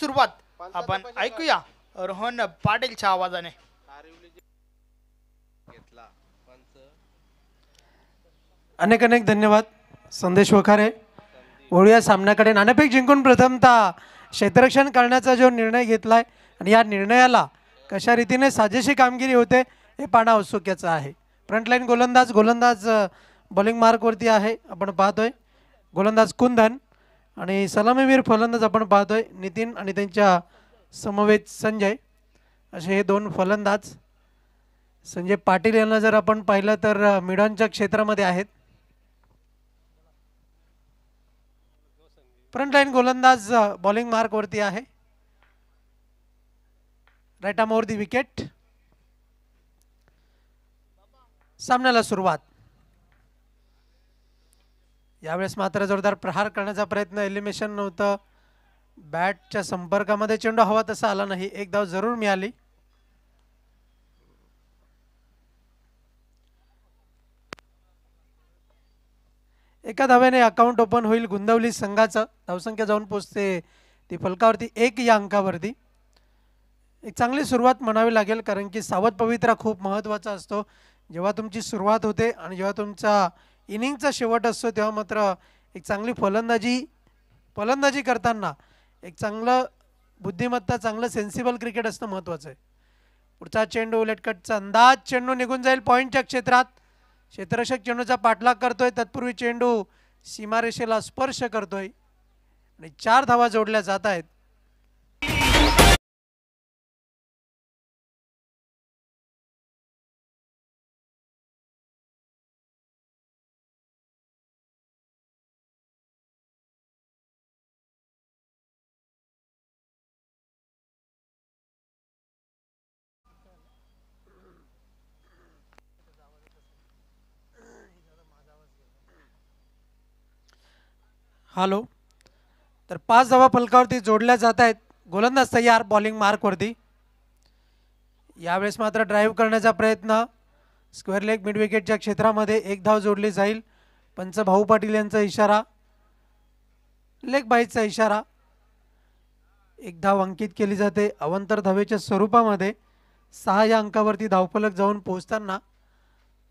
सुरुवात आपण ऐकूया रोहन पाटीलच्या आवाजाने अनेक अनेक धन्यवाद संदेश वखारे वळूया सामन्याकडे नाणेपेक जिंकून प्रथमतः क्षेत्ररक्षण करण्याचा जो निर्णय घेतलाय आणि या निर्णयाला कशा रीतीने साजेशी कामगिरी होते हे पाहणं औत्सुक्याचं आहे फ्रंटलाईन गोलंदाज गोलंदाज बॉलिंग मार्कवरती आहे आपण पाहतोय गोलंदाज कुंदन आणि सलामीवीर फलंदाज आपण पाहतोय नितीन आणि त्यांच्या समवेत संजय असे हे दोन फलंदाज संजय पाटील यांना जर आपण पाहिलं तर मिडॉनच्या क्षेत्रामध्ये आहेत फ्रंटलाईन गोलंदाज बॉलिंग मार्कवरती आहे रायटामोर दी विकेट सामन्याला सुरुवात यावेळेस मात्र जोरदार प्रहार करण्याचा प्रयत्न एलिमेशन नव्हतं बॅटच्या संपर्कामध्ये चेंडू हवा तसा आला नाही एक धाव जरूर मिळाली एका धाव्याने अकाउंट ओपन होईल गुंदवली संघाचं धावसंख्या जाऊन पोचते ती फलकावरती एक या अंकावरती एक चांगली सुरुवात म्हणावी लागेल कारण की सावध पवित्रा खूप महत्वाचा असतो जेव्हा तुमची सुरुवात होते आणि जेव्हा तुमचा इनिंगचा शेवट असतो तेव्हा मात्र एक चांगली फलंदाजी फलंदाजी करताना एक चांगलं बुद्धिमत्ता चांगलं सेन्सिबल क्रिकेट असणं महत्त्वाचं आहे पुढचा चेंडू उलटकटचा अंदाज चेंडू निघून जाईल पॉईंटच्या क्षेत्रात क्षेत्रक्षक चेंडूचा पाठलाग करतोय तत्पूर्वी चेंडू सीमारेषेला स्पर्श करतोय आणि चार धावा जोडल्या जात आहेत हॅलो तर पाच धावा फलकावरती जोडल्या जात आहेत गोलंदाज तयार बॉलिंग मार्कवरती यावेळेस मात्र ड्राईव्ह करण्याचा प्रयत्न स्क्वेअर लेग मिड विकेटच्या क्षेत्रामध्ये एक धाव जोडली जाईल पंच भाऊ पाटील यांचा इशारा लेग बाईचा इशारा एक धाव अंकित केली जाते अवंतर धावेच्या स्वरूपामध्ये सहा या अंकावरती धावफलक जाऊन पोहोचताना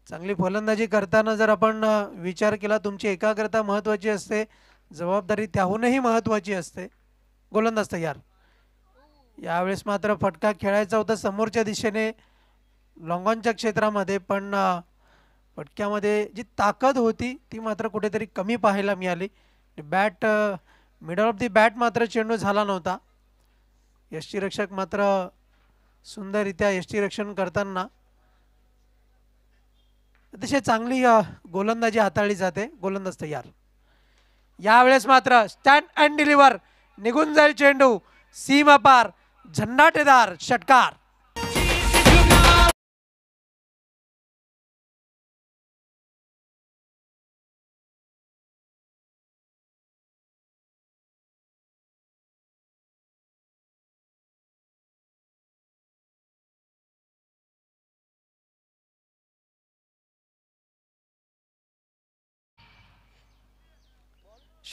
चांगली फलंदाजी करताना जर आपण विचार केला तुमची एकाग्रता महत्त्वाची असते जबाबदारी त्याहूनही महत्वाची असते गोलंदाज तयार यावेळेस मात्र फटका खेळायचा होता समोरच्या दिशेने लॉंगॉनच्या क्षेत्रामध्ये पण फटक्यामध्ये जी ताकद होती ती मात्र कुठेतरी कमी पाहायला मिळाली bat middle of the bat मात्र चेंडू झाला नव्हता यष्टीरक्षक मात्र सुंदररित्या यष्टीरक्षण करताना अतिशय चांगली गोलंदाजी हाताळली जाते गोलंदाज तयार यावेळेस मात्र स्टँड अँड डिलिव्हर निघून जाईल चेंडू सीमापार झंडाटेदार षटकार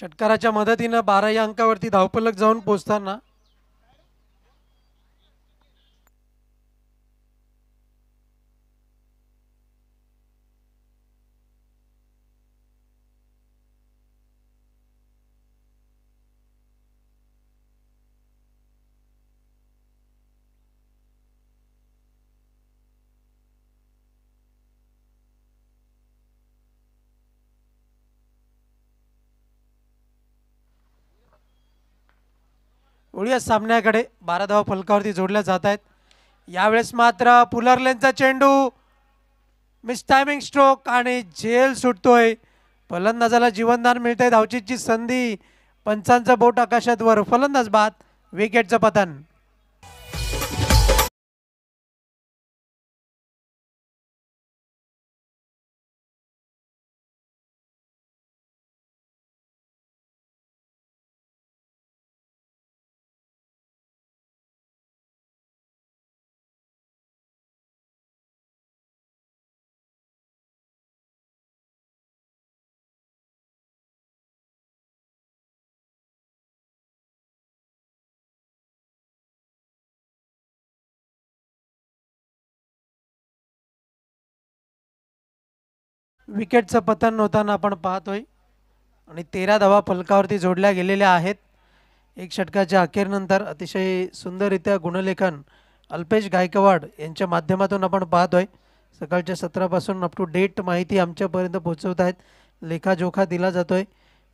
षटकाराच्या मदतीनं बारा या अंकावरती धावपलक जाऊन पोचताना वळूया सामन्याकडे बारा धावा फलकावरती जोडल्या जात आहेत यावेळेस मात्र पुलरलेनचा चेंडू मिस टायमिंग स्ट्रोक आणि झेल सुटतोय फलंदाजाला जीवनदान मिळतंय धावचीची संधी पंचांचं बोट आकाशात वर फलंदाज बाद विकेटचं पतन विकेटचं पतन होताना आपण पाहतोय आणि तेरा धावा फलकावरती जोडल्या गेलेल्या आहेत एक षटकाच्या अखेरनंतर अतिशय सुंदररित्या गुणलेखन अल्पेश गायकवाड यांच्या माध्यमातून आपण पाहतोय सकाळच्या सत्रापासून अप टू डेट माहिती आमच्यापर्यंत पोहोचवत आहेत लेखाजोखा दिला जातो आहे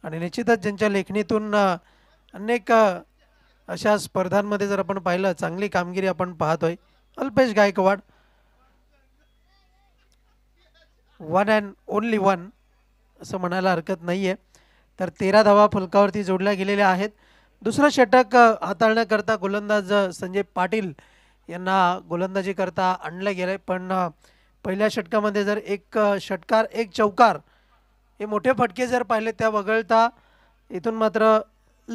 आणि निश्चितच ज्यांच्या लेखणीतून अनेक अशा स्पर्धांमध्ये जर आपण पाहिलं चांगली कामगिरी आपण पाहतोय Alpesh Gaikwad one and only one असं म्हणायला हरकत नाही आहे तर तेरा धावा फलकावरती जोडल्या गेलेल्या आहेत दुसरं षटक हाताळण्याकरता गोलंदाज संजय पाटील यांना गोलंदाजी करता आणलं गेलं आहे पण पहिल्या षटकामध्ये जर एक षटकार एक चौकार हे मोठे फटके जर पाहिले त्या वगळता इथून मात्र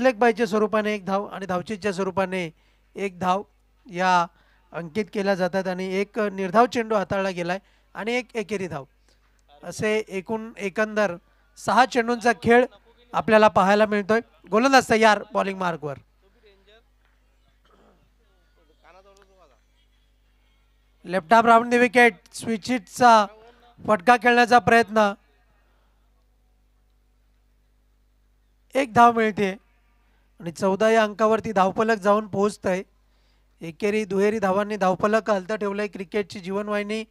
लेकबाईच्या स्वरूपाने एक धाव आणि धावचीच्या स्वरूपाने एक धाव या अंकित केल्या जातात आणि एक निर्धाव चेंडू हाताळला गेला आहे आणि एक एकेरी धाव असे एकूण एकंदर सहा चेंडूंचा खेळ आपल्याला पाहायला मिळतोय गोलंदाज तयार बॉलिंग मार्कवर left half round the wicket इटचा फटका खेळण्याचा प्रयत्न एक धाव मिळते आणि चौदा या अंकावरती धावपलक जाऊन पोहोचतंय एकेरी दुहेरी धावांनी धावपलक हलतं ठेवलंय क्रिकेटची जीवनवाहिनी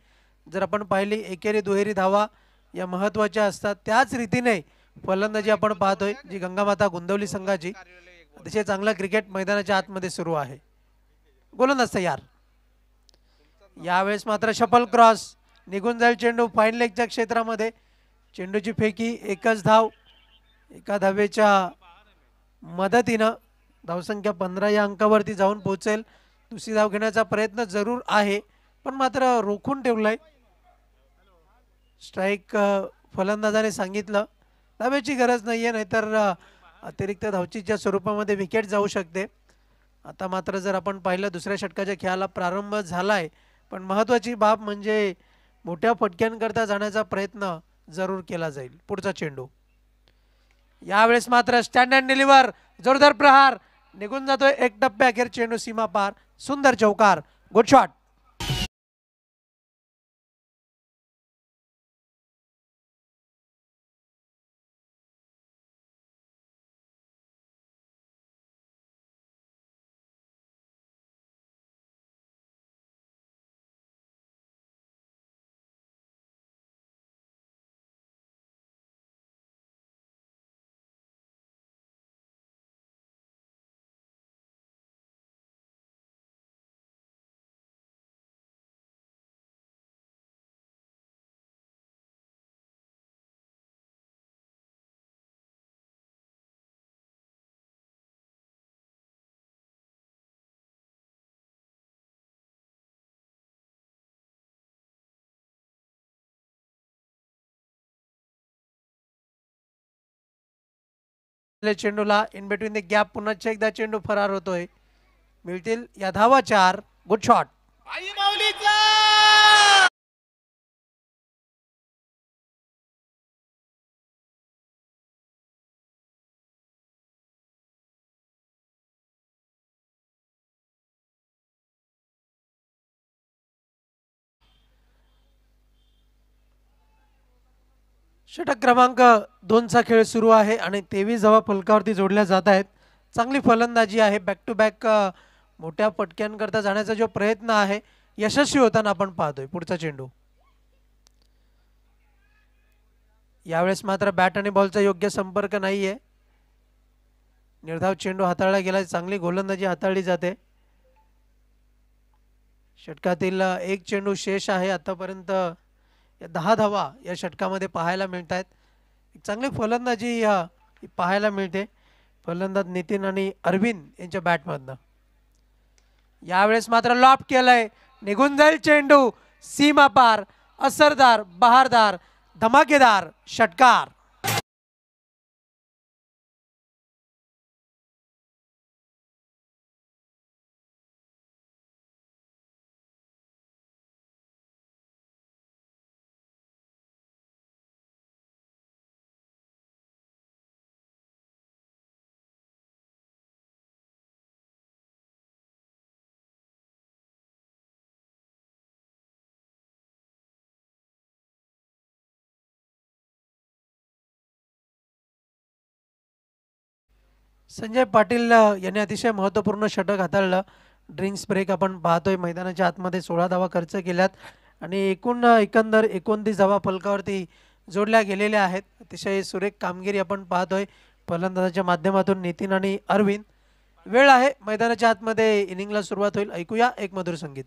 जर आपण पाहिली एकेरी दुहेरी धावा या महत्त्वाच्या असतात त्याच रीतीने फलंदाजी आपण पाहतोय जी गंगामाता गुंदवली संघाची अतिशय चांगला क्रिकेट मैदानाच्या आतमध्ये सुरू आहे गोलंदाज यार यावेळेस मात्र शपल क्रॉस निघून जाईल चेंडू फाईन लेगच्या क्षेत्रामध्ये चेंडूची फेकी एकच धाव एका धावेच्या मदतीनं धावसंख्या पंधरा या अंकावरती जाऊन पोहोचेल दुसरी धाव घेण्याचा प्रयत्न जरूर आहे पण मात्र रोखून ठेवलाय स्ट्राईक फलंदाजाने सांगितलं धाब्याची गरज नाही आहे नाहीतर अतिरिक्त धावचीच्या स्वरूपामध्ये विकेट जाऊ शकते आता मात्र जर आपण पाहिलं दुसऱ्या षटकाच्या खेळाला प्रारंभ झाला आहे पण महत्त्वाची बाब म्हणजे मोठ्या फटक्यांकरता जाण्याचा प्रयत्न जरूर केला जाईल पुढचा चेंडू यावेळेस मात्र स्टँड अँड डिलिव्हर जोरदार प्रहार निघून जातोय एक अखेर चेंडू सीमा पार सुंदर चौकार गुड शॉट चेंडूला इन बिटवीन द गॅप पुन्हा एकदा चेंडू फरार होतोय मिळतील या धावा चार गुड शॉट आई षटक क्रमांक दोनचा खेळ सुरू आहे आणि तेवीस जवळ फलकावरती जोडल्या जात आहेत चांगली फलंदाजी आहे बॅक टू बॅक मोठ्या पटक्यांकरता जाण्याचा जो प्रयत्न आहे यशस्वी होताना आपण पाहतोय पुढचा चेंडू यावेळेस मात्र बॅट आणि बॉलचा योग्य संपर्क नाहीये निर्धाव चेंडू हाताळला गेला चांगली गोलंदाजी हाताळली जाते षटकातील एक चेंडू शेष आहे आतापर्यंत या दहा धावा या षटकामध्ये पाहायला मिळत आहेत चांगली फलंदाजी या पाहायला मिळते फलंदाज नितीन आणि अरविंद यांच्या बॅटमधनं यावेळेस मात्र लॉप केलाय निघून जाईल चेंडू सीमा पार असरदार बहारदार धमाकेदार षटकार संजय पाटील यांनी अतिशय महत्त्वपूर्ण षटक हाताळलं ड्रिंक्स ब्रेक आपण पाहतोय मैदानाच्या आतमध्ये सोळा धावा खर्च केल्यात आणि एकूण एकंदर एकोणतीस धावा फलकावरती जोडल्या गेलेल्या आहेत अतिशय सुरेख कामगिरी आपण पाहतोय फलंदाजाच्या माध्यमातून नितीन आणि अरविंद वेळ आहे मैदानाच्या आतमध्ये इनिंगला सुरुवात होईल ऐकूया एक मधुर संगीत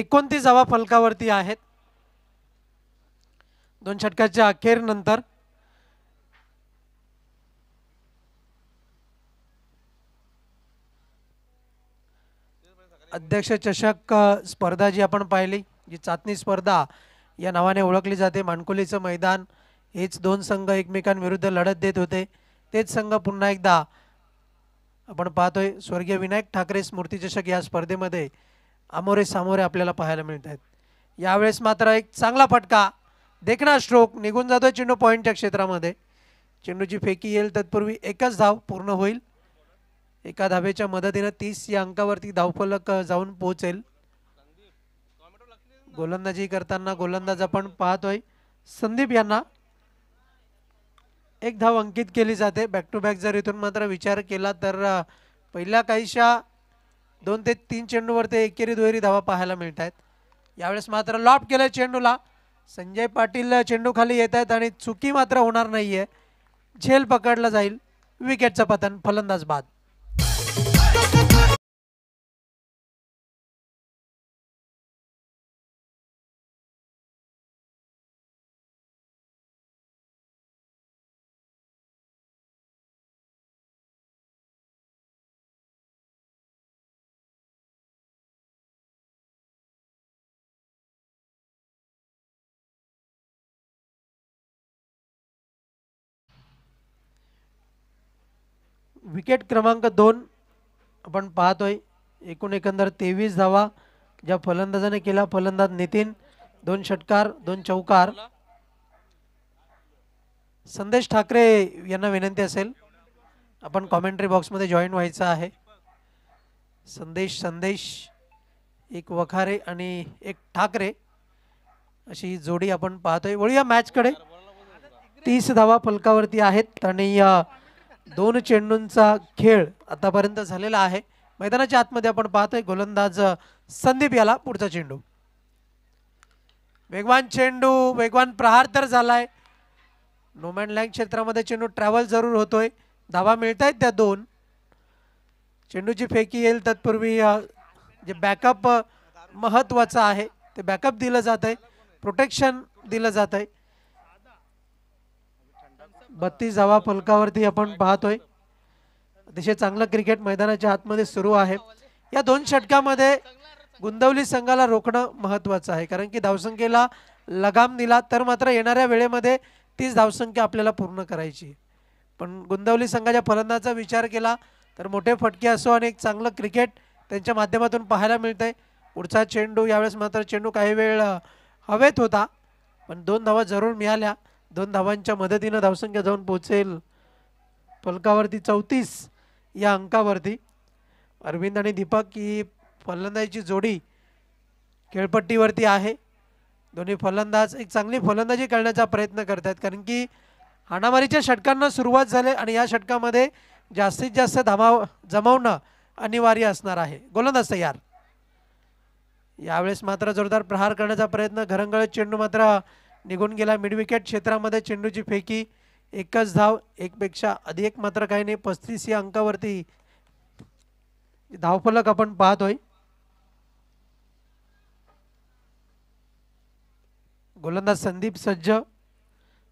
एकोणतीस जावा फलकावरती आहेत दोन षटकाच्या अखेरनंतर अध्यक्ष चषक स्पर्धा जी आपण पाहिली जी चाचणी स्पर्धा या नावाने ओळखली जाते माणकुलीचं मैदान हेच दोन संघ एकमेकांविरुद्ध लढत देत होते तेच संघ पुन्हा एकदा आपण पाहतोय स्वर्गीय विनायक ठाकरे स्मृती चषक या स्पर्धेमध्ये आमोरे सामोरे आपल्याला पाहायला मिळत आहेत यावेळेस मात्र एक चांगला फटका देखना स्ट्रोक निघून जातो चेंडू पॉईंटच्या क्षेत्रामध्ये चेंडूची फेकी येईल तत्पूर्वी एकच धाव पूर्ण होईल एका धाबेच्या मदतीनं तीस या अंकावरती धावफलक जाऊन पोहोचेल गोलंदाजी करताना गोलंदाज आपण पाहतोय संदीप यांना एक धाव अंकित केली जाते बॅक टू बॅक जर इथून मात्र विचार केला तर पहिल्या काहीशा दोन ते तीन चेंडूवर ते एकेरी दुहेरी धावा पाहायला मिळत आहेत यावेळेस मात्र लॉप केलं चेंडूला संजय पाटील खाली येत आहेत आणि चुकी मात्र होणार नाहीये झेल पकडला जाईल विकेटचं पतन फलंदाज बाद विकेट क्रमांक दोन आपण पाहतोय एकूण एकंदर तेवीस धावा ज्या फलंदाजाने केला फलंदाज नितीन दोन षटकार दोन चौकार संदेश ठाकरे यांना विनंती असेल आपण कॉमेंट्री बॉक्समध्ये जॉईन व्हायचं आहे संदेश संदेश एक वखारे आणि एक ठाकरे अशी जोडी आपण पाहतोय वळूया मॅचकडे तीस धावा फलकावरती आहेत आणि दोन चेंडूंचा खेळ आतापर्यंत झालेला आहे मैदानाच्या आतमध्ये आपण पाहतोय गोलंदाज संदीप याला पुढचा चेंडू वेगवान चेंडू वेगवान प्रहार तर झालाय नोमॅन लँग क्षेत्रामध्ये चेंडू ट्रॅव्हल जरूर होतोय धावा मिळत आहेत त्या दोन चेंडूची फेकी येईल तत्पूर्वी जे बॅकअप महत्वाचं आहे ते बॅकअप दिलं जात आहे प्रोटेक्शन दिलं जात आहे बत्तीस धावा फलकावरती आपण पाहतोय अतिशय चांगलं क्रिकेट मैदानाच्या आतमध्ये सुरू आहे या दोन षटकामध्ये गुंदवली संघाला रोखणं महत्वाचं आहे कारण की धावसंख्येला लगाम दिला तर मात्र येणाऱ्या वेळेमध्ये तीच धावसंख्या आपल्याला पूर्ण करायची पण गुंदवली संघाच्या फलंदाचा विचार केला तर मोठे फटके असो आणि एक चांगलं क्रिकेट त्यांच्या माध्यमातून पाहायला मिळतंय पुढचा चेंडू यावेळेस मात्र चेंडू काही वेळ हवेत होता पण दोन धावा जरूर मिळाल्या दोन धावांच्या मदतीनं धावसंख्या जाऊन पोहोचेल फलकावरती चौतीस या अंकावरती अरविंद आणि दीपक ही फलंदाजीची जोडी खेळपट्टीवरती आहे दोन्ही फलंदाज एक चांगली फलंदाजी करण्याचा प्रयत्न करत आहेत कारण की हाणामारीच्या षटकांना सुरुवात झाली आणि या षटकामध्ये जास्तीत जास्त धमाव जमावणं अनिवार्य असणार आहे गोलंदाज तयार यावेळेस मात्र जोरदार प्रहार करण्याचा प्रयत्न घरंगळ चेंडू मात्र निघून गेला मिडविकेट क्षेत्रामध्ये चेंडूची फेकी एकच धाव एकपेक्षा अधिक मात्र काही नाही पस्तीस या अंकावरती धावफलक आपण पाहतोय गोलंदाज संदीप सज्ज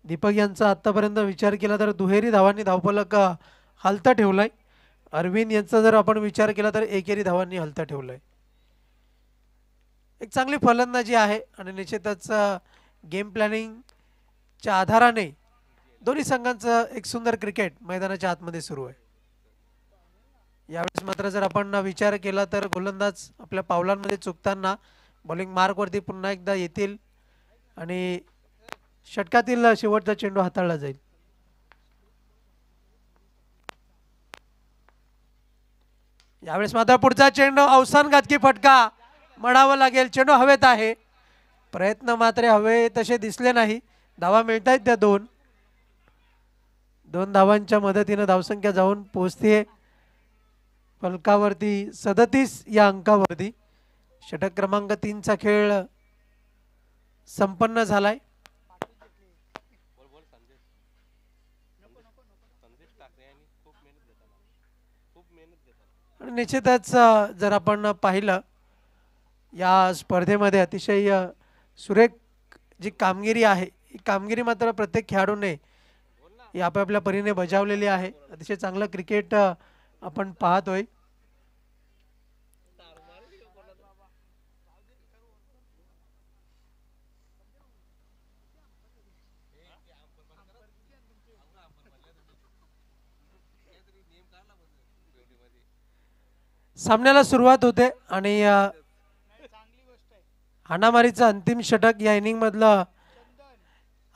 दीपक यांचा आत्तापर्यंत विचार केला तर दुहेरी धावांनी धावफलक हलता ठेवलाय अरविंद यांचा जर आपण विचार केला तर एकेरी धावांनी हलता ठेवलाय एक चांगली फलंदाजी आहे आणि निश्चितच गेम प्लॅनिंगच्या आधाराने दोन्ही संघांचं एक सुंदर क्रिकेट मैदानाच्या आतमध्ये सुरू आहे यावेळेस मात्र जर आपण विचार केला तर गोलंदाज आपल्या पावलांमध्ये चुकताना बॉलिंग मार्कवरती पुन्हा एकदा येतील आणि षटकातील शेवटचा चेंडू हाताळला जाईल यावेळेस मात्र पुढचा चेंडू अवसान घातकी फटका म्हणावा लागेल चेंडू हवेत आहे प्रयत्न मात्र हवे तसे दिसले नाही धावा मिळतायत त्या दोन दोन धावांच्या मदतीनं धावसंख्या जाऊन पोचते फलकावरती सदतीस या अंकावरती षटक क्रमांक तीनचा खेळ संपन्न झालाय निश्चितच जर आपण पाहिलं या स्पर्धेमध्ये अतिशय सुरेख जी कामगिरी आहे ही कामगिरी मात्र प्रत्येक खेळाडूने ही आपापल्या परीने बजावलेली आहे अतिशय चांगलं क्रिकेट आपण पाहतोय सामन्याला सुरुवात होते आणि हाणामारीचा अंतिम षटक या इनिंगमधलं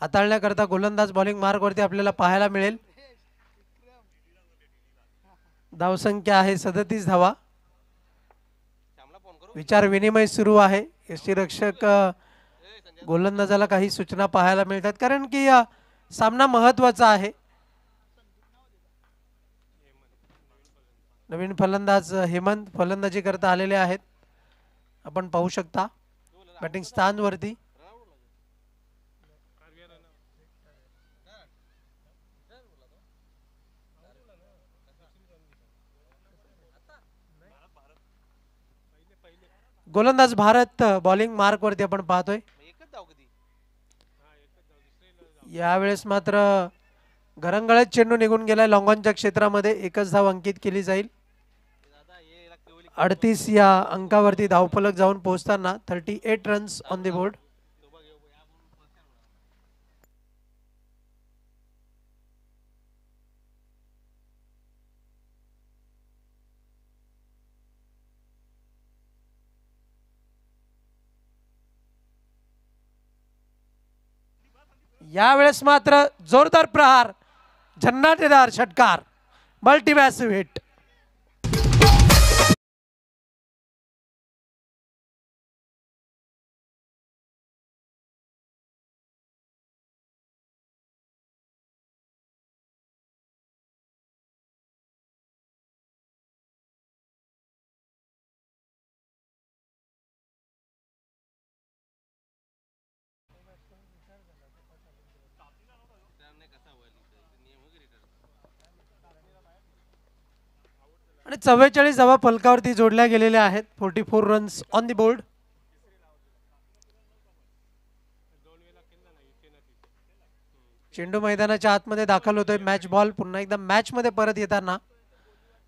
हाताळण्याकरता गोलंदाज बॉलिंग मार्गवरती आपल्याला पाहायला मिळेल धावसंख्या आहे सदतीस धावा विचार विनिमय सुरू आहे रक्षक गोलंदाजाला काही सूचना पाहायला मिळतात कारण की सामना महत्वाचा आहे नवीन फलंदाज हेमंत फलंदाजी करता आलेले आहेत आपण पाहू शकता बॅटिंग वरती गोलंदाज भारत बॉलिंग मार्क वरती आपण पाहतोय यावेळेस मात्र घरंगळत चेंडू निघून गेलाय लॉंगॉनच्या क्षेत्रामध्ये एकच धाव अंकित केली जाईल अडतीस या अंकावरती धावफलक जाऊन पोहोचताना thirty eight runs on the board यावेळेस मात्र जोरदार प्रहार झन्नाटेदार षटकार मल्टीमॅसिव्ह हिट चव्वेचाळीस धावा फलकावरती जोडल्या गेलेल्या आहेत forty four runs on the board चेंडू मैदानाच्या आतमध्ये दाखल होतोय मॅच बॉल पुन्हा एकदा मॅच मध्ये परत येताना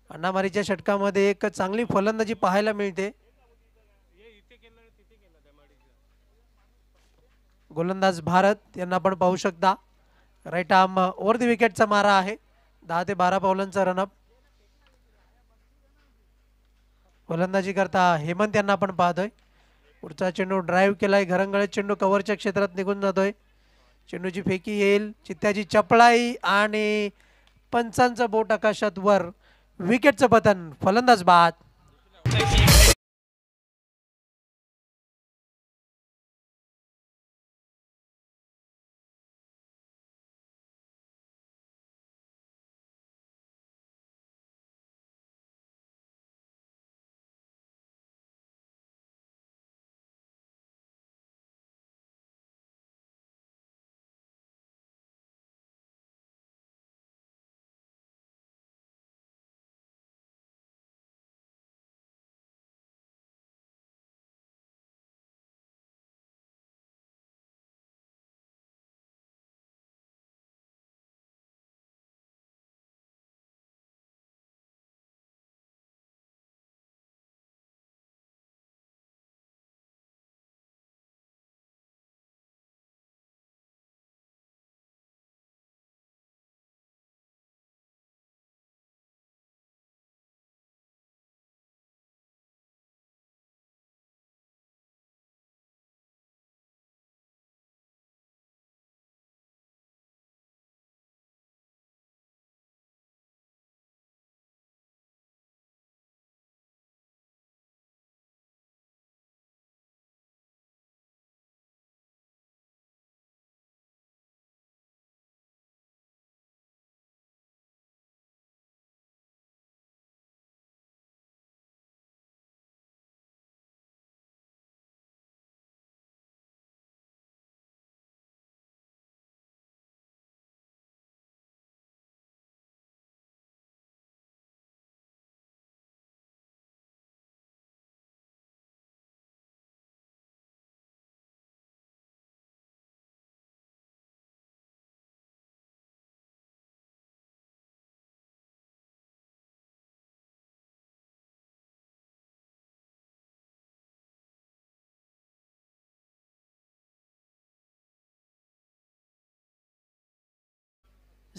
अण्णामारीच्या षटकामध्ये एक चांगली फलंदाजी पाहायला मिळते गोलंदाज भारत यांना आपण पाहू शकता राईट आर्म ओव्हर द विकेटचा मारा आहे दहा ते बारा पावलांचा रनअप फलंदाजी करता हेमंत यांना आपण पाहतोय पुढचा चेंडू ड्राईव्ह केलाय घरंगळे चेंडू कव्हरच्या क्षेत्रात निघून जातोय चेंडूची फेकी येईल चित्त्याची चपळाई आणि पंचांचं बोट आकाशात वर विकेटचं पतन फलंदाज बाद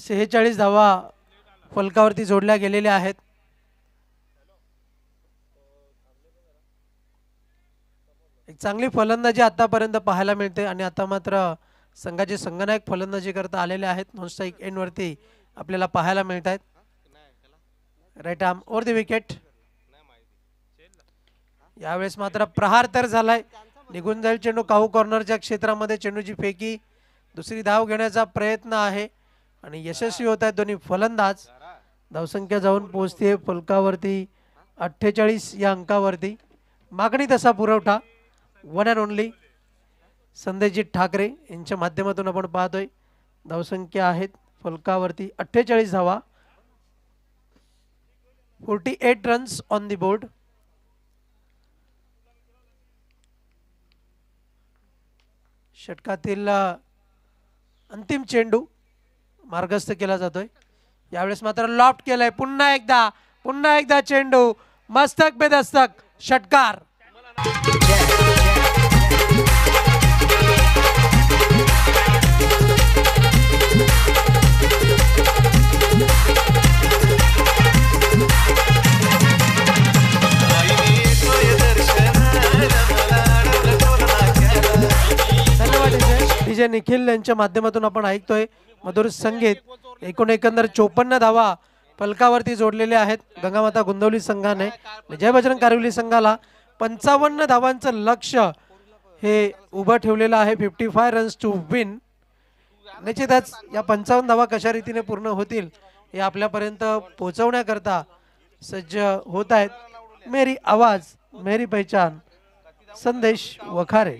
सेहेचाळीस धावा फलकावरती जोडल्या गेलेल्या आहेत एक चांगली फलंदाजी आतापर्यंत पाहायला मिळते आणि आता मात्र संघाचे संघनायक फलंदाजी करता आलेले आहेत नॉनस्ट्राईक वरती आपल्याला पाहायला मिळत आहेत right arm over the wicket यावेळेस मात्र प्रहार तर झालाय निघून जाईल चेंडू काहू कॉर्नरच्या क्षेत्रामध्ये चेंडूची फेकी दुसरी धाव घेण्याचा प्रयत्न आहे आणि यशस्वी होत आहेत दोन्ही फलंदाज धावसंख्या जाऊन पोहोचते फलकावरती अठ्ठेचाळीस या अंकावरती मागणी तसा पुरवठा one and only Sandejit Thakare यांच्या माध्यमातून आपण पाहतोय धावसंख्या आहेत फलकावरती अठ्ठेचाळीस धावा forty eight runs on the board षटकातील अंतिम चेंडू मार्गस्थ केला जातोय यावेळेस मात्र लॉफ्ट केलाय पुन्हा एकदा पुन्हा एकदा चेंडू मस्तक बेदस्तक षटकार निखिल यांच्या माध्यमातून आपण ऐकतोय मधुर संगीत एकूण एकंदर चोपन्न धावा फलकावरती जोडलेले आहेत गंगामाता गुंदवली संघाने विजय बजरंग कारवली संघाला पंचावन्न धावांचं लक्ष हे उभं ठेवलेलं आहे fifty five runs to win निश्चितच या पंचावन्न धावा कशा रीतीने पूर्ण होतील हे आपल्यापर्यंत पोहोचवण्याकरता सज्ज होत आहेत मेरी आवाज मेरी पहचान संदेश वखारे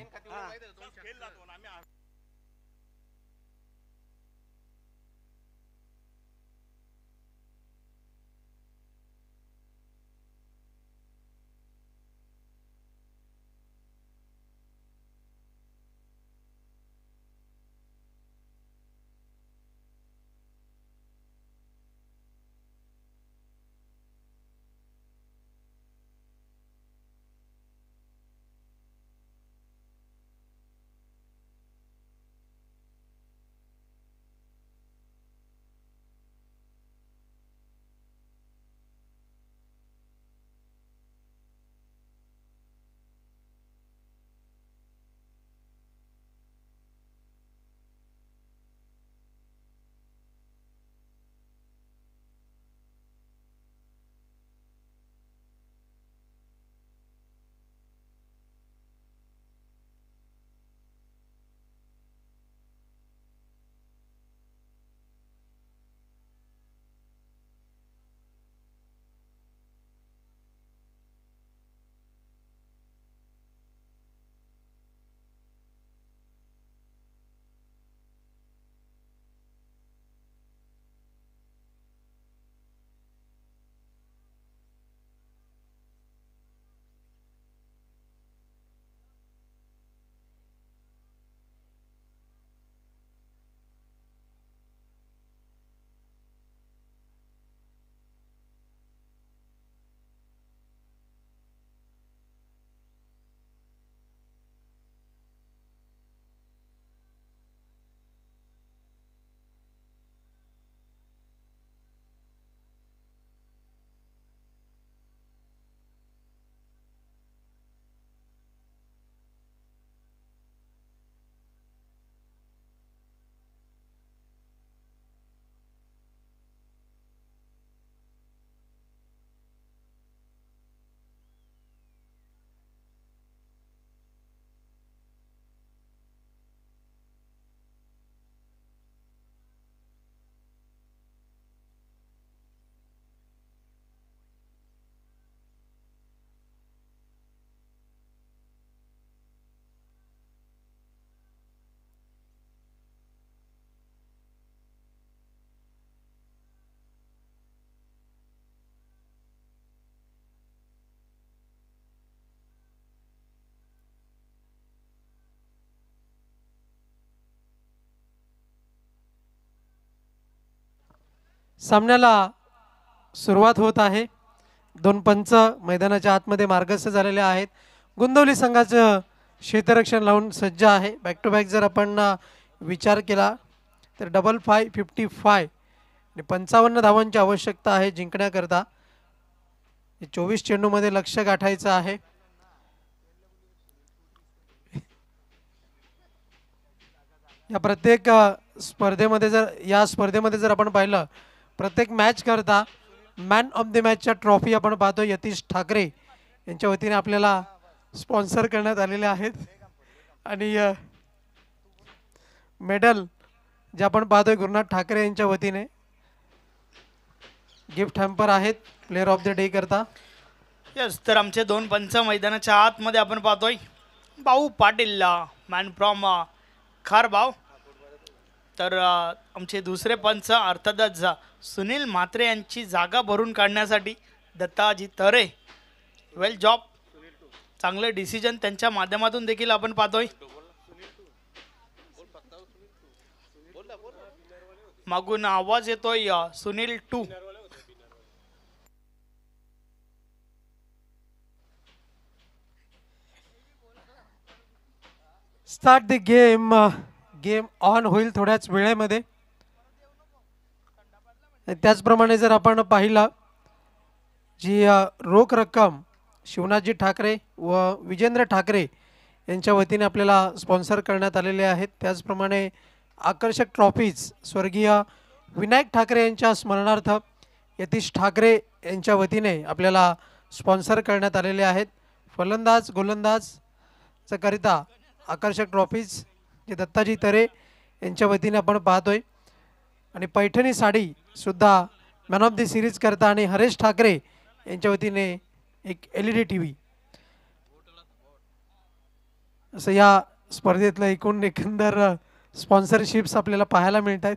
सामन्याला सुरुवात होत आहे दोन पंच मैदानाच्या आतमध्ये मार्गस्थ झालेले आहेत गुंदवली संघाचं क्षेत्ररक्षण लावून सज्ज आहे बॅक टू बॅक जर आपण विचार केला तर डबल फाय फिफ्टी फाय आणि पंचावन्न धावांची आवश्यकता आहे जिंकण्याकरता चोवीस चेंडूमध्ये लक्ष गाठायचं आहे या प्रत्येक स्पर्धेमध्ये जर या स्पर्धेमध्ये जर आपण पाहिलं प्रत्येक मॅच करता मॅन ऑफ द मॅचच्या ट्रॉफी आपण पाहतो यतीश ठाकरे यांच्या वतीने आपल्याला स्पॉन्सर करण्यात आलेले आहेत आणि मेडल जे आपण पाहतोय गुरुनाथ ठाकरे यांच्या वतीने गिफ्ट हॅम्पर आहेत प्लेअर ऑफ द डे करता यस तर आमचे दोन पंच मैदानाच्या आतमध्ये आपण पाहतोय भाऊ पाटीलला मॅन फ्रॉम भाऊ तर आमचे दुसरे पंच अर्थातच सुनील म्हात्रे यांची जागा भरून काढण्यासाठी दत्ताजी तरे वेल जॉब चांगले डिसिजन त्यांच्या माध्यमातून देखील आपण पाहतोय मागून आवाज येतोय Sunil to start the game game on होईल थोड्याच वेळेमध्ये त्याचप्रमाणे जर आपण पाहिला जी रोख रक्कम शिवनाथजी ठाकरे व विजेंद्र ठाकरे यांच्या वतीने आपल्याला स्पॉन्सर करण्यात आलेले आहेत त्याचप्रमाणे आकर्षक ट्रॉफीज स्वर्गीय विनायक ठाकरे यांच्या स्मरणार्थ यतीश ठाकरे यांच्या वतीने आपल्याला स्पॉन्सर करण्यात आलेले आहेत फलंदाज करिता आकर्षक ट्रॉफीज जे दत्ताजी तरे यांच्या वतीने आपण पाहतोय आणि पैठणी साडीसुद्धा मॅन ऑफ द सिरीज करता आणि हरेश ठाकरे यांच्या वतीने एक L E D T V असं या स्पर्धेतलं एकूण एकंदर स्पॉन्सरशिप्स आपल्याला पाहायला मिळत आहेत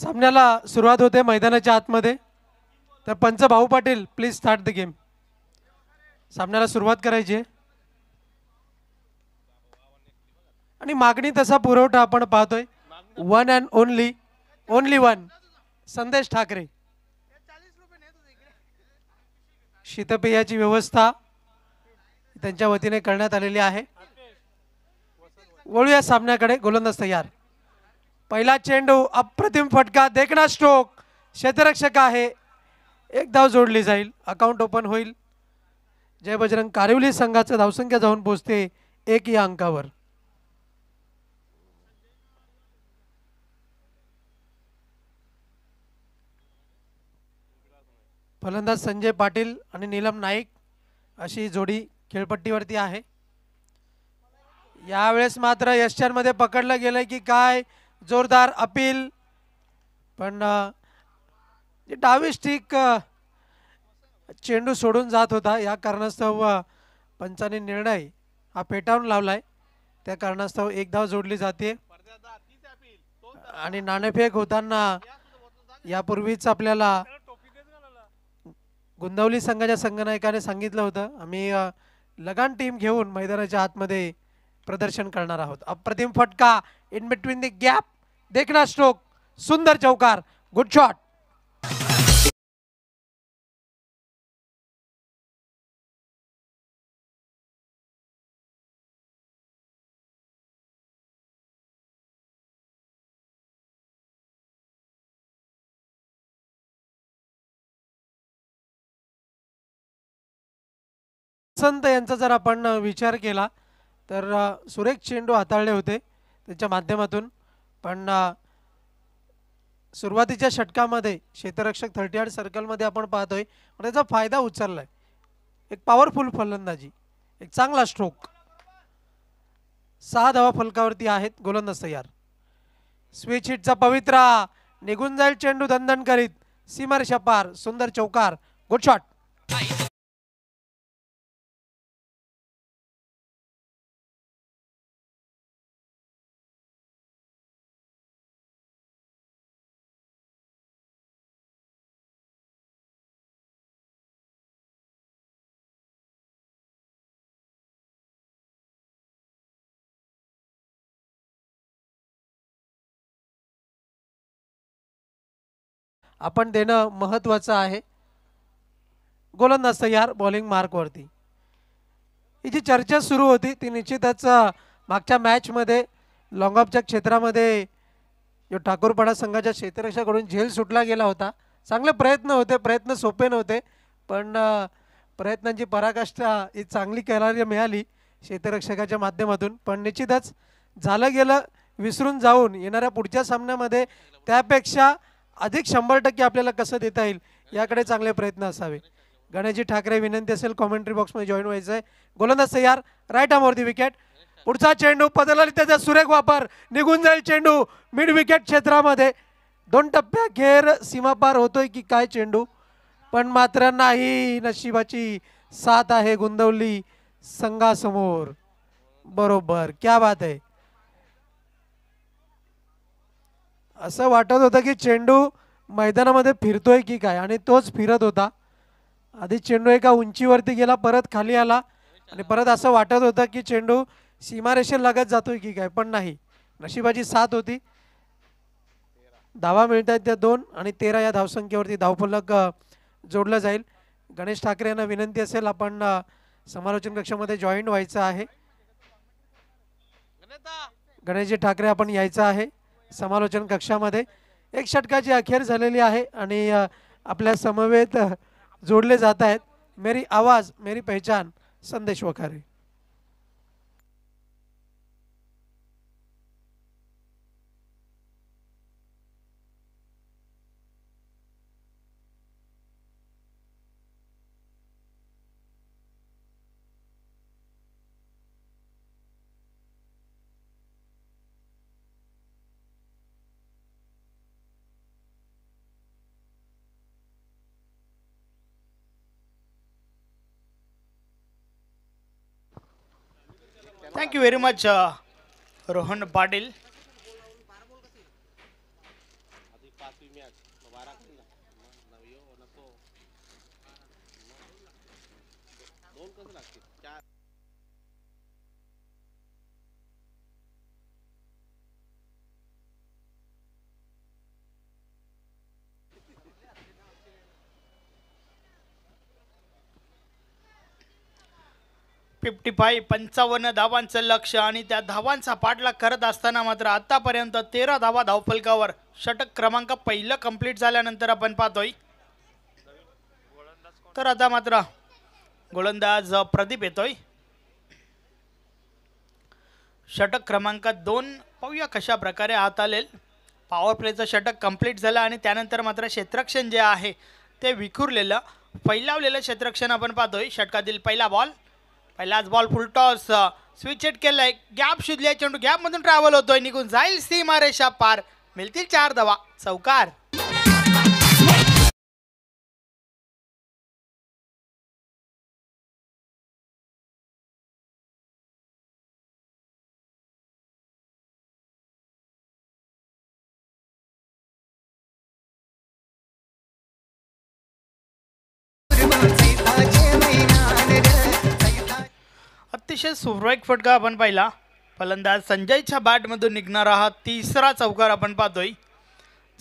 सामन्याला सुरुवात होते मैदानाच्या आतमध्ये तर पंच Bhau Patil please start the game सामन्याला सुरुवात करायची आणि मागणी तसा पुरवठा आपण पाहतोय one and only only one Sandesh Thakare शीतपेयाची व्यवस्था त्यांच्या वतीने करण्यात आलेली आहे वळूया सामन्याकडे गोलंदाज तयार पहिला चेंडू अप्रतिम फटका देखना स्ट्रोक क्षेत्ररक्षक आहे एक धाव जोडली जाईल अकाउंट ओपन होईल जय बजरंग कारिवली संघाचं धावसंख्या जाऊन पोचते एक या अंकावर फलंदाज संजय पाटील आणि नीलम नाईक अशी जोडी खेळपट्टीवरती आहे यावेळेस मात्र यशच्यामध्ये पकडलं गेलं की काय जोरदार अपील पण डाविस्टिक चेंडू सोडून जात होता या कारणास्तव पंचाने निर्णय हा पेटावून लावलाय त्या कारणास्तव एक धाव जोडली जाते आणि नाणेफेक होताना यापूर्वीच आपल्याला गुंदवली संघाच्या संगनायकाने सांगितलं होतं आम्ही लगान टीम घेऊन मैदानाच्या आतमध्ये प्रदर्शन करणार आहोत अप्रतिम फटका इन बिटवीन द गॅप देखना स्ट्रोक सुंदर चौकार गुड शॉट संत यांचा जर आपण विचार केला तर सुरेख चेंडू हाताळले होते त्यांच्या माध्यमातून पण सुरुवातीच्या षटकामध्ये क्षेत्ररक्षक थर्टी आठ सर्कलमध्ये आपण पाहतोय त्याचा फायदा उचललाय एक पॉवरफुल फलंदाजी एक चांगला स्ट्रोक सहा धावा फलकावरती आहेत गोलंदाज तयार स्विच हिटचा पवित्रा निघून जाईल चेंडू दंदन करीत सीमर शपार सुंदर चौकार गुड शॉट आपण देणं महत्त्वाचं आहे गोलंदाज यार बॉलिंग मार्कवरती ही जी चर्चा सुरू होती ती निश्चितच मागच्या मॅचमध्ये लॉंग ऑफच्या क्षेत्रामध्ये जो ठाकूरपाडा संघाच्या क्षेत्ररक्षाकडून झेल सुटला गेला होता चांगले प्रयत्न होते प्रयत्न सोपे नव्हते पण प्रयत्नांची पराकाष्ठा ही चांगली करायला मिळाली क्षेत्ररक्षकाच्या माध्यमातून पण निश्चितच झालं गेलं विसरून जाऊन येणाऱ्या पुढच्या सामन्यामध्ये त्यापेक्षा अधिक शंभर टक्के आपल्याला कसं देता येईल याकडे चांगले प्रयत्न असावे गणेशजी ठाकरे विनंती असेल कॉमेंट्री बॉक्समध्ये जॉईन व्हायचं आहे गोलंदाज सय्यार राईट आमवरती विकेट पुढचा चेंडू पदलाली त्याचा सुरेख वापर निघून जाईल चेंडू मिड विकेट क्षेत्रामध्ये दोन टप्प्या घेर सीमापार होतोय की काय चेंडू पण मात्र नाही नशिबाची साथ आहे गुंदवली संघासमोर बरोबर क्या बात आहे असं वाटत होतं की चेंडू मैदानामध्ये फिरतोय की काय आणि तोच फिरत होता आधी चेंडू एका उंचीवरती गेला परत खाली आला आणि परत असं वाटत होतं की चेंडू सीमारेषे लागत जातोय की काय पण नाही नशिबाची सात होती धावा मिळत आहेत त्या दोन आणि तेरा या धावसंख्येवरती धावफलक जोडलं जाईल गणेश ठाकरे यांना विनंती असेल आपण समालोचन कक्षामध्ये जॉईन व्हायचं आहे गणेशजी ठाकरे आपण यायचं आहे समालोचन कक्षामध्ये एक षटकाची अखेर झालेली आहे आणि आपल्या समवेत जोडले जात आहेत मेरी आवाज मेरी पहचान Sandesh Wakhari thank you very much Rohan Patil fifty five पंचावन्न धावांचं लक्ष आणि त्या धावांचा पाठलाग करत असताना मात्र आतापर्यंत तेरा धावा धावफलकावर षटक क्रमांक पहिलं कंप्लीट झाल्यानंतर आपण पाहतोय तर आता मात्र गोलंदाज प्रदीप येतोय षटक क्रमांक दोन पाहूया कशा प्रकारे हात आलेल पावर प्लेचं षटक कंप्लीट झालं आणि त्यानंतर मात्र क्षेत्रक्षण जे आहे ते विखुरलेलं फैलावलेलं क्षेत्रक्षण आपण पाहतोय षटकातील पहिला बॉल पहिलाच बॉल फुलटॉस स्विच हिट केलाय गॅप शिजल्या चेंडू गॅपमधून ट्रॅव्हल होतोय निघून जाईल सीमारेषा पार मिळतील चार दवा चौकार अतिशय सुरवाईक फटका आपण पाहिला फलंदाज संजयच्या बॅटमधून निघणारा हा तिसरा चौकार आपण पाहतोय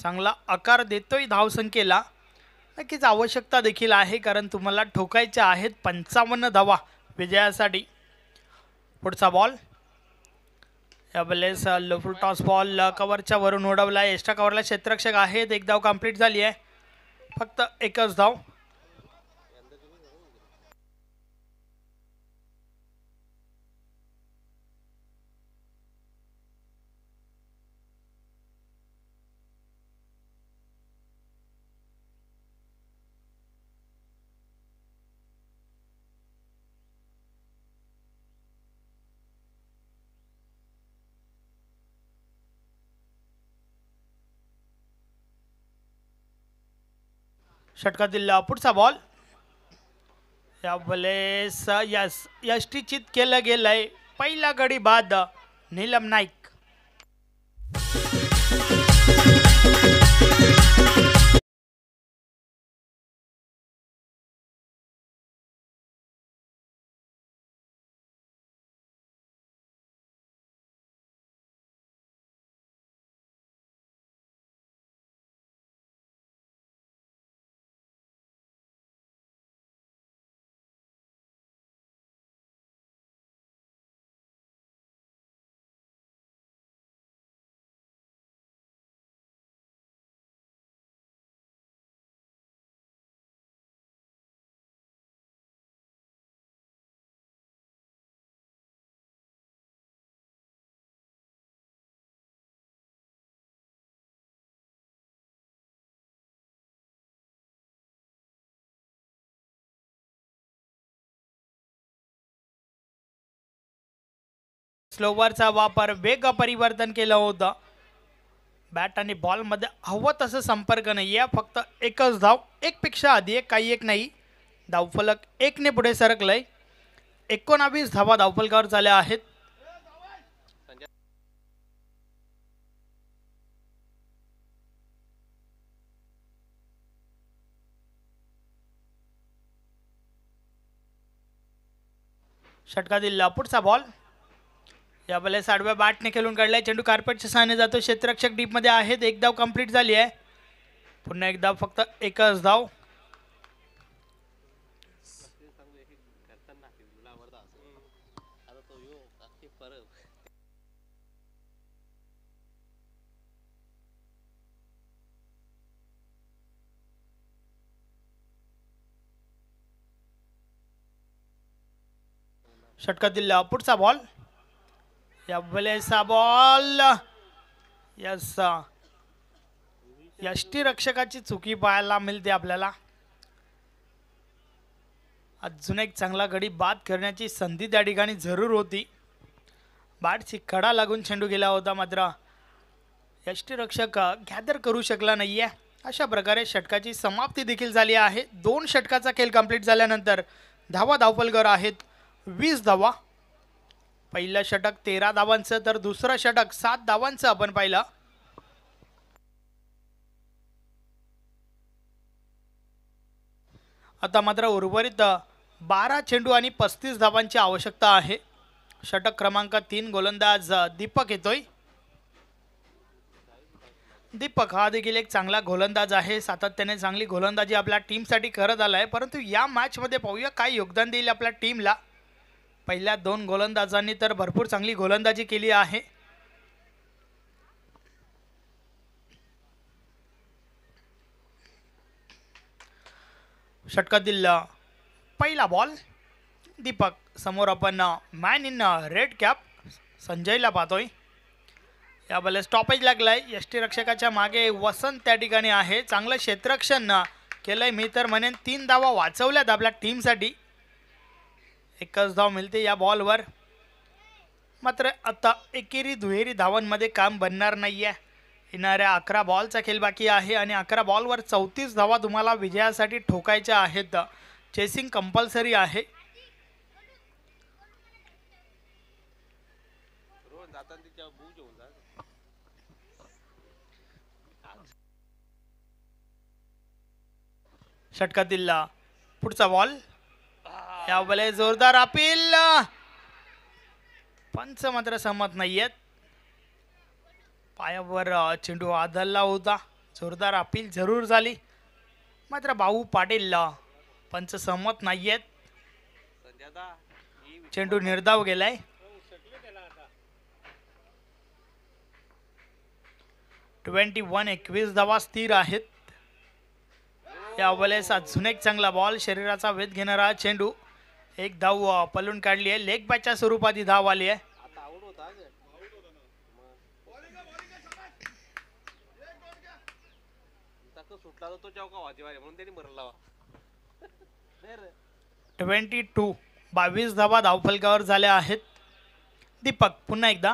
चांगला आकार देतोय धावसंख्येला नक्कीच आवश्यकता देखील आहे कारण तुम्हाला ठोकायच्या आहेत पंचावन्न धावा विजयासाठी पुढचा बॉल यावेळेस लोफुल टॉस बॉल कवरच्या वरून ओढवला एक्स्ट्रा कवरला क्षेत्रक्षक आहेत एक धाव कंप्लीट झाली आहे फक्त एकच धाव षटका दिल्ला पुढचा बॉल या बलेस यस यष्टीचित केलं गेलंय पहिला गडी बाद नीलम नाईक स्लोवरचा वापर वेग परिवर्तन केलं होतं बॅट आणि बॉलमध्ये हवं तसं संपर्क नाही या फक्त एकच धाव एकपेक्षा आधी एक काही एक नाही धावफलक एकने पुढे सरकलं आहे एकोणावीस धावा धावफलकावर झाल्या आहेत षटकातील लापूरचा बॉल या बले साडव्या बाटने खेळून काढलाय चेंडू कार्पेटच्या सहाने जातो क्षेत्ररक्षक मध्ये आहेत एक धाव कम्प्लीट झाली आहे पुन्हा एक धाव फक्त एकच धाव षटकातील पुढचा बॉल ಎಬ್ಬಲೇಸ बॉल यस सा यष्टी रक्षकाची चुकी पाहायला मिळते आपल्याला अजून एक चांगला गडी बाद करण्याची संधी त्या ठिकाणी जरूर होती बाटची कडा लागून चेंडू गेला होता मात्र यष्टी रक्षक गॅदर करू शकला नाहीये अशा प्रकारे षटकाची समाप्ती देखील झाली आहे दोन षटकाचा खेळ कंप्लीट झाल्यानंतर धावा धावपलगर आहेत वीस धावा पहिलं षटक तेरा धावांचं तर दुसरं षटक सात धावांचं आपण पाहिलं आता मात्र उर्वरित बारा चेंडू आणि पस्तीस धावांची आवश्यकता आहे षटक क्रमांक तीन गोलंदाज दीपक येतोय दीपक हा देखील एक चांगला गोलंदाज आहे सातत्याने चांगली गोलंदाजी आपल्या टीमसाठी करत आला आहे परंतु या मॅचमध्ये पाहूया काय योगदान देईल आपल्या टीमला पहिल्या दोन गोलंदाजांनी तर भरपूर चांगली गोलंदाजी केली आहे षटकातील पहिला बॉल दीपक समोर आपण मॅन इन रेड कॅप संजयला पाहतोय या बॉल स्टॉपेज लागलाय आहे यष्टीरक्षकाच्या मागे वसंत त्या ठिकाणी आहे चांगलं क्षेत्रक्षण केलंय मी तर म्हणेन तीन धावा वाचवल्यात आपल्या टीमसाठी एकच धाव मिळते या बॉलवर मात्र आता एकेरी दुहेरी धावांमध्ये काम बनणार नाही आहे येणाऱ्या अकरा बॉलचा खेळ बाकी आहे आणि अकरा बॉलवर चौतीस धावा तुम्हाला विजयासाठी ठोकायच्या आहेत चेसिंग कंपल्सरी आहे षटकातील पुढचा बॉल त्यावेळेस जोरदार अपील पंच मात्र सहमत नाहीयेत पायावर चेंडू आदलला होता जोरदार अपील जरूर झाली मात्र भाऊ पाटील पंच सहमत नाहीयेत चेंडू निर्धाव गेलाय ट्वेंटी वन एकवीस धावा स्थिर आहेत त्यावेळेस अजून एक चांगला बॉल शरीराचा वेध घेणारा चेंडू एक धाव पलून काढली आहे लेग बॅचच्या स्वरूपात ही धाव आली आहे ट्वेंटी टू बावीस धावा धावफलकावर झाल्या आहेत दीपक पुन्हा एकदा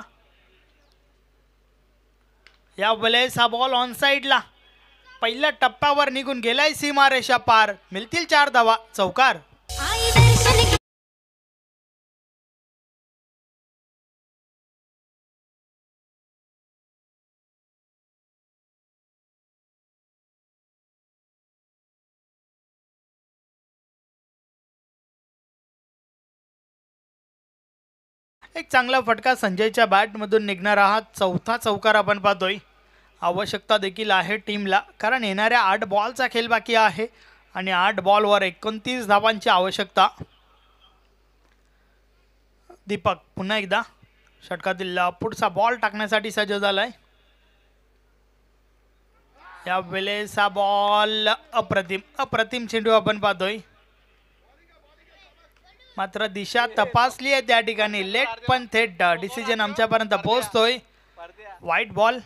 या वेळेस बॉल ऑन साईडला पहिल्या टप्प्यावर निघून गेलाय सीमारेषा पार मिळतील चार धावा चौकार एक चांगला फटका संजयच्या बॅटमधून निघणारा हा चौथा चौकार आपण पाहतोय आवश्यकता देखील आहे टीमला कारण येणाऱ्या आठ बॉलचा खेळ बाकी आहे आणि आठ बॉलवर एकोणतीस धावांची आवश्यकता दीपक पुन्हा एकदा षटकातील पुढचा बॉल टाकण्यासाठी सज्ज झाला आहे या वेळेस हा बॉल अप्रतिम अप्रतिम चेंडू आपण पाहतोय मात्र दिशा तपासली आहे त्या ठिकाणी लेट पण थेट डिसिजन uh, आमच्यापर्यंत पोहोचतोय व्हाईट बॉल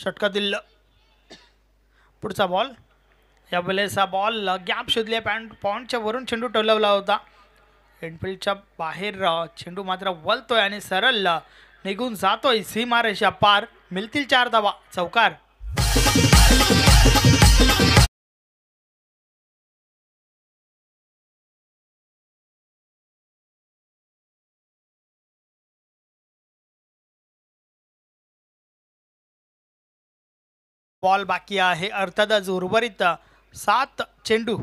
षटकातील पुढचा बॉल या हा बॉल गॅप शोधले पॅन्ट पॉइंटच्या वरून चेंडू ठेवला होता एनफील्डच्या बाहेर चेंडू मात्र वलतोय आणि सरळ निघून जातोय सीमारेषा पार मिळतील चार धावा चौकार बॉल बाकी आहे अर्थातच उर्वरित सात चेंडू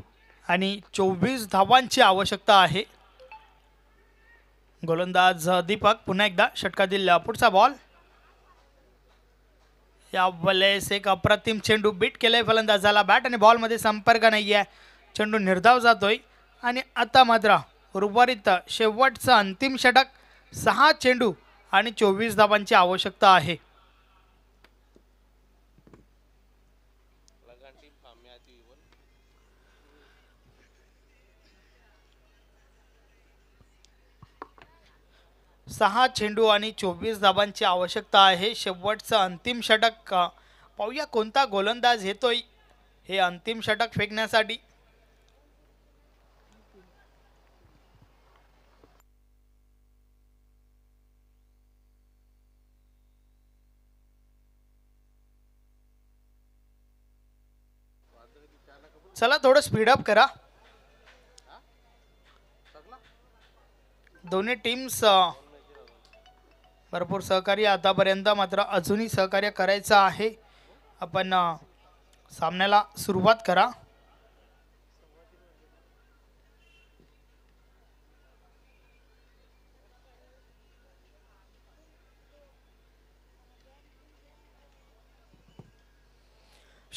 आणि चोवीस धावांची आवश्यकता आहे गोलंदाज दीपक पुन्हा एकदा षटकातील पुढचा बॉल या वेळेस एक अप्रतिम चेंडू बीट केलंय फलंदाजाला बॅट आणि बॉलमध्ये संपर्क नाही आहे चेंडू निर्धाव जातोय आणि आता मात्र उर्वरित शेवटचं अंतिम षटक सहा चेंडू आणि चोवीस धावांची आवश्यकता आहे सहा चेंडू आणि चोवीस धाबांची आवश्यकता आहे शेवटचं अंतिम षटक पाहूया कोणता गोलंदाज येतोय हे अंतिम षटक फेकण्यासाठी चला थोडं स्पीडअप करा दोन्ही टीम्स भरपूर सहकार्य आतापर्यंत मात्र अजूनही सहकार्य करायचं आहे आपण सामन्याला सुरुवात करा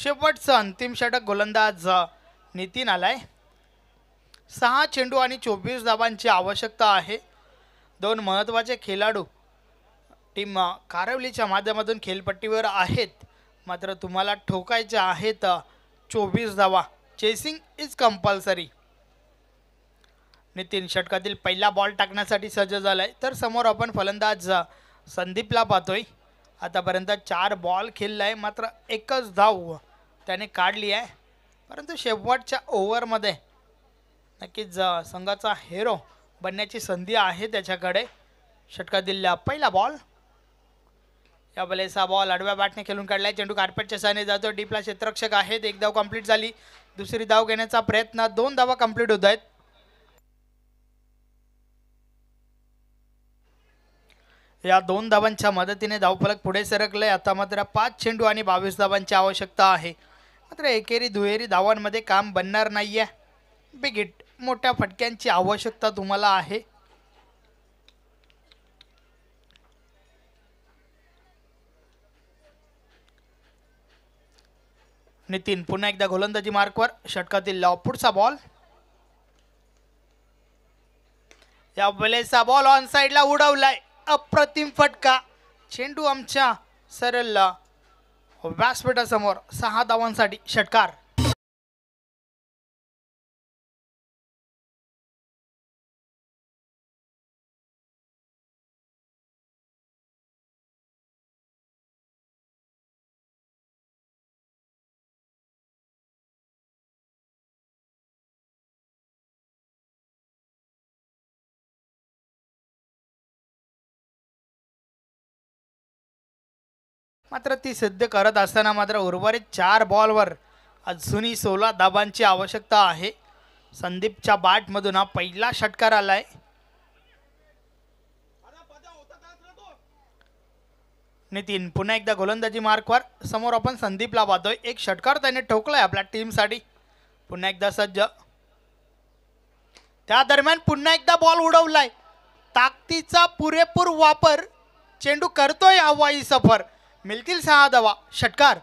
शेवटचं अंतिम षटक गोलंदाज नितीन आलाय सहा चेंडू आणि चोवीस धाबांची आवश्यकता आहे दोन महत्वाचे खेळाडू टीम कारवलीच्या माध्यमातून खेळपट्टीवर आहेत मात्र तुम्हाला ठोकायच्या आहेत चोवीस धावा चेसिंग इज कंपल्सरी नितीन षटकातील पहिला बॉल टाकण्यासाठी सज्ज झाला आहे तर समोर आपण फलंदाज संदीपला पाहतोय आतापर्यंत चार बॉल खेळला आहे मात्र एकच धाव त्याने काढली आहे परंतु शेवटच्या ओव्हरमध्ये नक्कीच संघाचा हेरो बनण्याची संधी आहे त्याच्याकडे षटकातील पहिला बॉल या बलेचा बॉल आडव्या बॅटने खेळून काढलाय चेंडू कार्पेटच्या सहाने जातो डीपला क्षेत्रक्षक आहेत एक धाव कम्प्लीट झाली दुसरी धाव घेण्याचा प्रयत्न दोन धावा कम्प्लीट होत आहेत या दोन धावांच्या मदतीने धावफलक पुढे सरकले आता मात्र पाच चेंडू आणि बावीस धावांची आवश्यकता आहे मात्र एकेरी दुहेरी धावांमध्ये काम बनणार नाही आहे बिगिट मोठ्या फटक्यांची आवश्यकता तुम्हाला आहे नितीन पुन्हा एकदा गोलंदाजी मार्कवर षटकातील लॉपुडचा बॉल या वेळेचा बॉल ऑन साईडला उडवलाय अप्रतिम फटका चेंडू आमच्या सरलला व्यासपीठासमोर सहा धावांसाठी षटकार मात्र ती सिद्ध करत असताना मात्र उर्वरित चार बॉलवर अजूनही सोळा दाबांची आवश्यकता आहे संदीपच्या बॅटमधून हा पहिला षटकार आलाय नितीन पुन्हा एकदा गोलंदाजी मार्कवर समोर आपण संदीपला पाहतोय एक षटकार त्याने ठोकलाय आपल्या टीमसाठी पुन्हा एकदा सज्ज त्या दरम्यान पुन्हा एकदा बॉल उडवलाय ताकदीचा पुरेपूर वापर चेंडू करतोय हवाई सफर मिळतील सहा दवा षटकार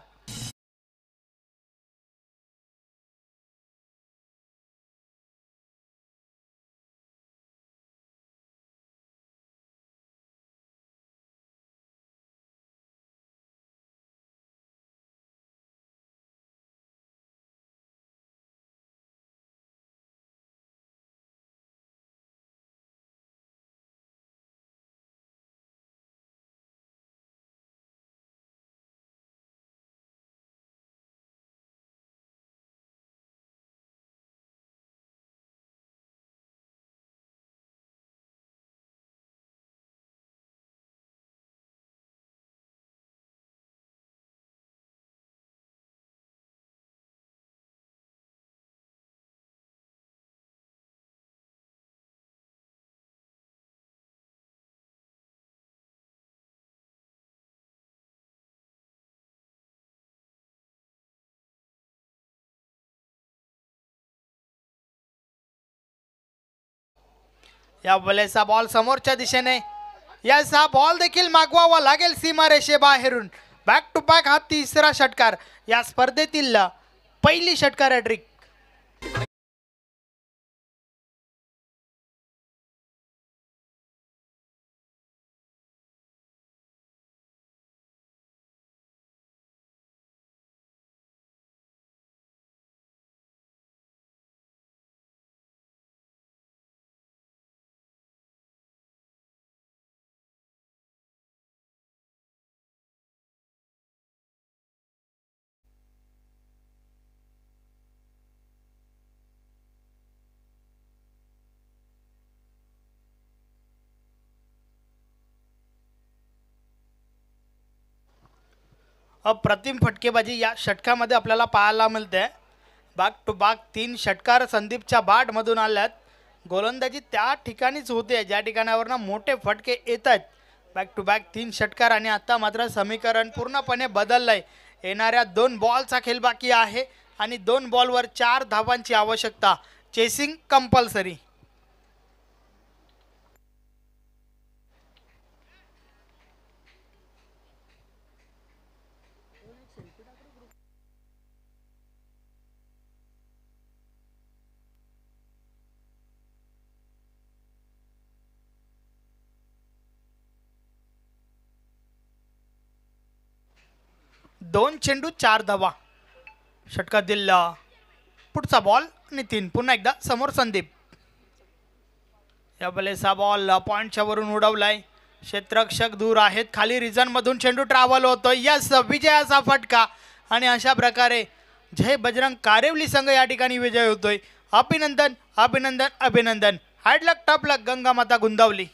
या बलेचा बॉल समोरच्या दिशेने याचा बॉल देखील मागवावा लागेल सीमारेषे बाहेरून बॅक टू बॅक हा तिसरा षटकार या स्पर्धेतील पहिली षटकार ॲड्रिक अप्रतिम फटकेबाजी या षटकामध्ये आपल्याला पाहायला मिळते बाग टू बाग तीन षटकार संदीपच्या बाटमधून आल्यात गोलंदाजी त्या ठिकाणीच होते ज्या ठिकाणावरनं मोठे फटके येत आहेत बॅक टू बॅक तीन षटकार आणि आता मात्र समीकरण पूर्णपणे बदललं आहे येणाऱ्या दोन बॉलचा खेळ बाकी आहे आणि दोन बॉलवर चार धावांची आवश्यकता चेसिंग कंपल्सरी दोन चेंडू चार धावा षटका दिल्ला पुढचा बॉल नितीन पुन्हा एकदा समोर संदीप या बलेचा बॉल पॉईंटच्या वरून उडवलाय क्षेत्रक्षक दूर आहेत खाली मधून चेंडू ट्रॅव्हल होतो यस विजयाचा फटका आणि अशा प्रकारे जय बजरंग कारेवली संघ या ठिकाणी विजय होतोय अभिनंदन अभिनंदन अभिनंदन हाडलक टपलक गंगा माता गुंदावली